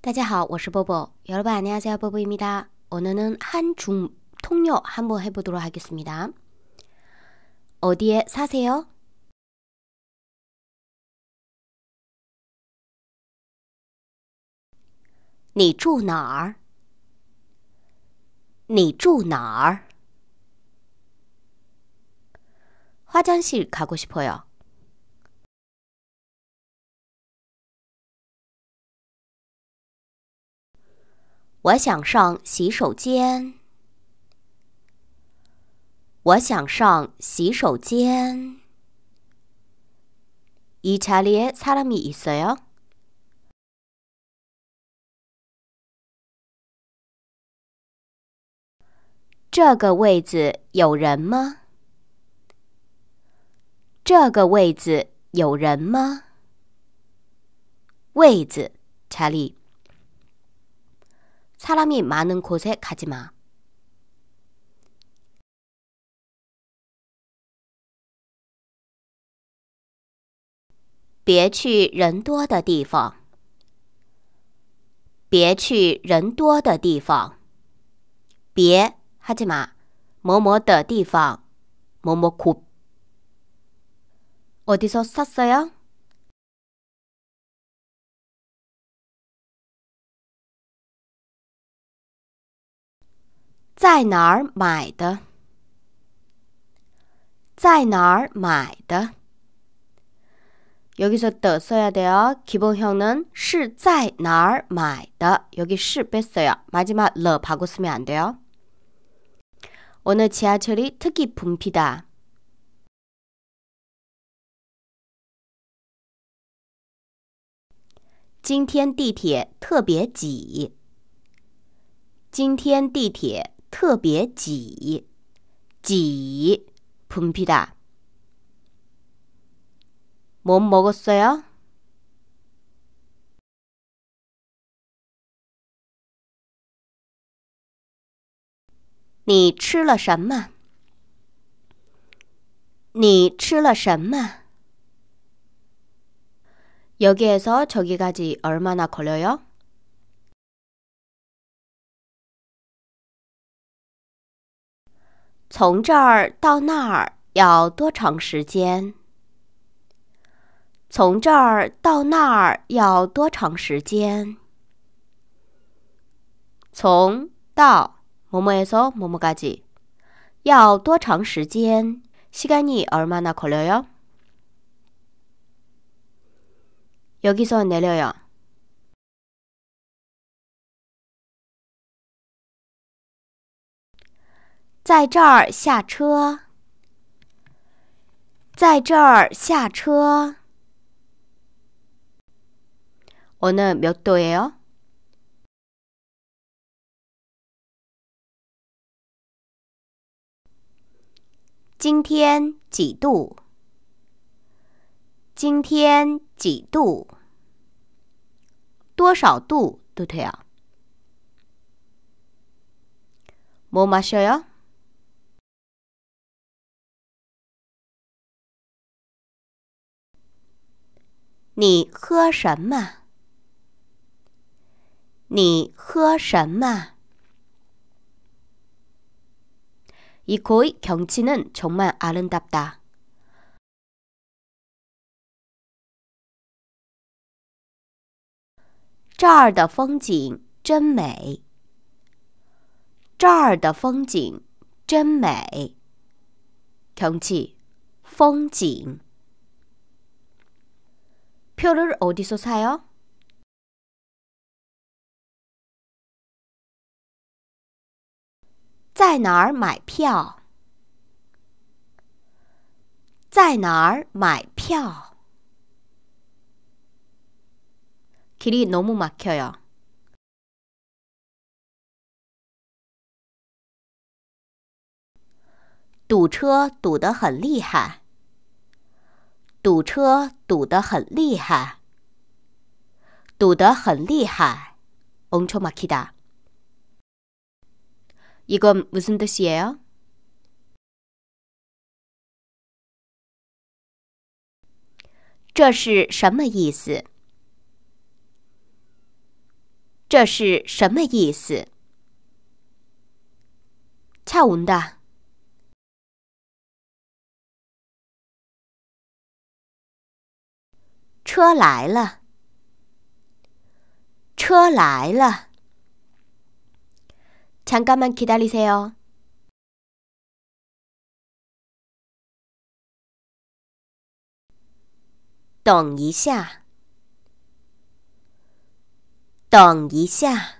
大家好,我是波波. 여러분 안녕하세요, 보보입니다. 오늘은 한중 통역 한번 해보도록 하겠습니다. 어디에 사세요? 니住 나얼? 니住 나얼? 화장실 가고 싶어요. 我想上洗手间。我想上洗手间。이자리에사람이있어 요？ 这个位子有人吗？这个位子有人吗？位子，查理。 사람이 많은 곳에 가지 마. 배去人多的地方. 别去人多的地方.别 하지 마. 某某的地方. 某某곳. 어디서 샀어요? 在哪儿买的？在哪儿买的？여기서더써야돼요기본형은是在哪儿买的？여기是别써요마지막를바꾸시면안돼요오늘지하철이특히붐비다今天地铁特别挤。今天地铁。特别挤挤，封闭的。w 먹었어 요？ 你吃了什么？你吃了什么？여기서저기까지얼마나걸려 요？ 从这儿到那儿要多长时间？从这儿到那儿要多长时间？从到么么耶嗦么么嘎叽，要多长时间？시간이얼마나걸려 요？ 여기서내려요在这儿下车。在这儿下车。오늘몇도예 요？ 今天几度？今天几度？多少度？度태 요？ 모마셔 요？ 你喝什么？你喝什么？이곳의경치는정말아름답다这儿的风景真美。这儿的风景真美。경 치， 风景。票是奥地蔬菜哦。在哪儿买票？在哪儿买票？길이너무막혀 요。 堵车堵得很厉害。堵车堵得很厉害，堵得很厉害。Onchomakida， 이건무슨뜻이에 요？ 这是什么意思？这是什么意思？차운 다。 车来了，车来了。잠깐만기다리세 요。 等一下，等一下。